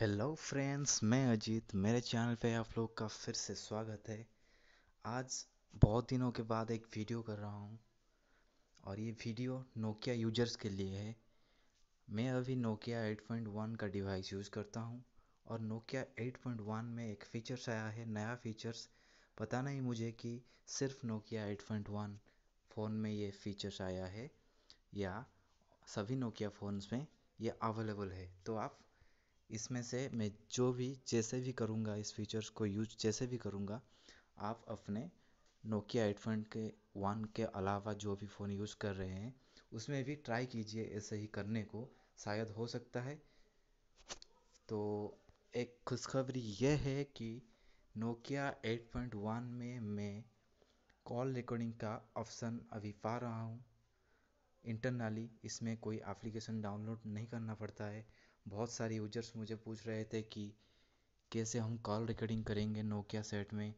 hello friends मैं अजीत मेरे channel पे आप लोग का फिर से स्वागत है आज बहुत दिनों के बाद एक वीडियो कर रहा हूँ और ये वीडियो नोकिया यूजर्स के लिए है मैं अभी नोकिया 8.1 का डिवाइस यूज़ करता हूँ और नोकिया 8.1 में एक फ़ीचर्स आया है नया फ़ीचर्स पता नहीं मुझे कि सिर्फ नोकिया 8.1 फ़ोन में ये फ़ीचर्स आया है या सभी नोकिया फ़ोन्स में ये अवेलेबल है तो आप इसमें से मैं जो भी जैसे भी करूँगा इस फ़ीचर्स को यूज जैसे भी करूँगा आप अपने नोकिया एट के वन के अलावा जो भी फ़ोन यूज कर रहे हैं उसमें भी ट्राई कीजिए ऐसे ही करने को शायद हो सकता है तो एक खुशखबरी यह है कि नोकिया एट पॉइंट वन में मैं कॉल रिकॉर्डिंग का ऑप्शन अभी पा रहा हूँ इंटरनली इसमें कोई एप्लीकेशन डाउनलोड नहीं करना पड़ता है बहुत सारे यूजर्स मुझे पूछ रहे थे कि कैसे हम कॉल रिकॉर्डिंग करेंगे नोकिया सेट में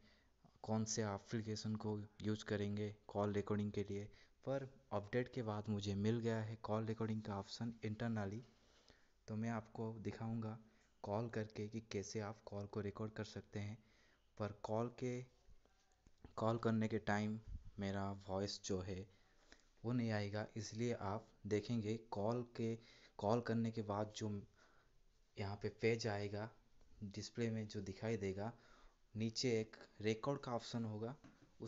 कौन से एप्लीकेशन को यूज करेंगे कॉल रिकॉर्डिंग के लिए पर अपडेट के बाद मुझे मिल गया है कॉल रिकॉर्डिंग का ऑप्शन इंटरनली तो मैं आपको दिखाऊंगा कॉल करके कि कैसे आप कॉल को रिकॉर्ड कर सकते हैं पर कॉल के कॉल करने के टाइम मेरा वॉइस जो है वो नहीं आएगा इसलिए आप देखेंगे कॉल के कॉल करने के बाद जो यहाँ पे पेज आएगा डिस्प्ले में जो दिखाई देगा नीचे एक रिकॉर्ड का ऑप्शन होगा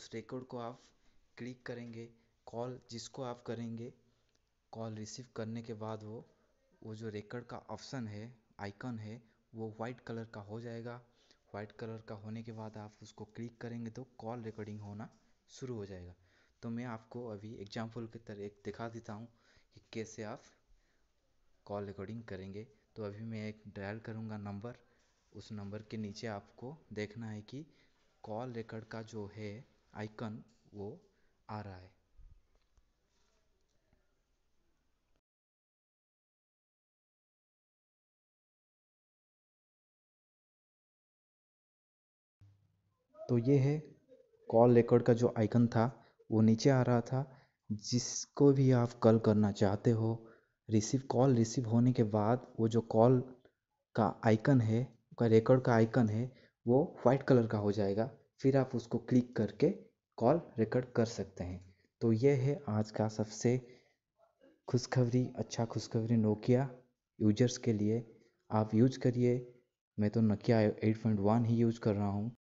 उस रिकॉर्ड को आप क्लिक करेंगे कॉल जिसको आप करेंगे कॉल रिसीव करने के बाद वो वो जो रिकॉर्ड का ऑप्शन है आइकन है वो वाइट कलर का हो जाएगा वाइट कलर का होने के बाद आप उसको क्लिक करेंगे तो कॉल रिकॉर्डिंग होना शुरू हो जाएगा तो मैं आपको अभी एग्जाम्पल की तरह एक दिखा देता हूँ कि कैसे आप कॉल रिकॉर्डिंग करेंगे तो अभी मैं एक डायल करूँगा नंबर उस नंबर के नीचे आपको देखना है कि कॉल रिकॉर्ड का जो है आइकन वो आ रहा है तो ये है कॉल रिकॉर्ड का जो आइकन था वो नीचे आ रहा था जिसको भी आप कॉल करना चाहते हो रिसीव कॉल रिसीव होने के बाद वो जो कॉल का आइकन है का रिकॉर्ड का आइकन है वो वाइट कलर का हो जाएगा फिर आप उसको क्लिक करके कॉल रिकॉर्ड कर सकते हैं तो ये है आज का सबसे खुशखबरी अच्छा खुशखबरी नोकिया यूजर्स के लिए आप यूज करिए मैं तो नोकिया एट पॉइंट वन ही यूज कर रहा हूँ